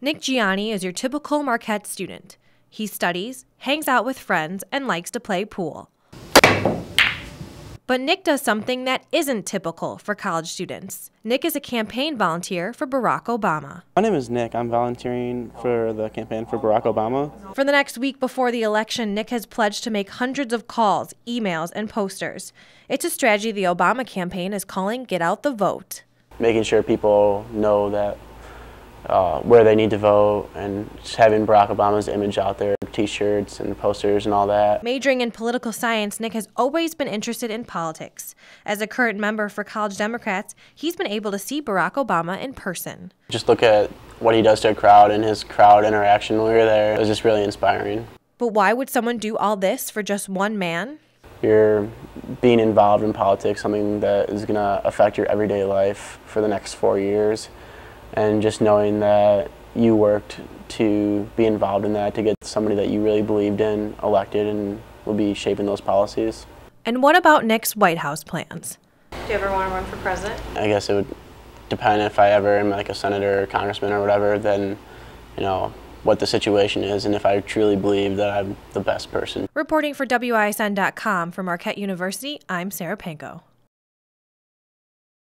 Nick Gianni is your typical Marquette student. He studies, hangs out with friends, and likes to play pool. But Nick does something that isn't typical for college students. Nick is a campaign volunteer for Barack Obama. My name is Nick. I'm volunteering for the campaign for Barack Obama. For the next week before the election, Nick has pledged to make hundreds of calls, emails, and posters. It's a strategy the Obama campaign is calling Get Out the Vote. Making sure people know that uh, where they need to vote and having Barack Obama's image out there, t-shirts and posters and all that. Majoring in political science, Nick has always been interested in politics. As a current member for College Democrats, he's been able to see Barack Obama in person. Just look at what he does to a crowd and his crowd interaction when we were there. It was just really inspiring. But why would someone do all this for just one man? You're being involved in politics, something that is going to affect your everyday life for the next four years and just knowing that you worked to be involved in that to get somebody that you really believed in elected and will be shaping those policies. And what about Nick's White House plans? Do you ever want to run for president? I guess it would depend if I ever am like a senator or congressman or whatever, then, you know, what the situation is and if I truly believe that I'm the best person. Reporting for WISN.com from Marquette University, I'm Sarah Panko.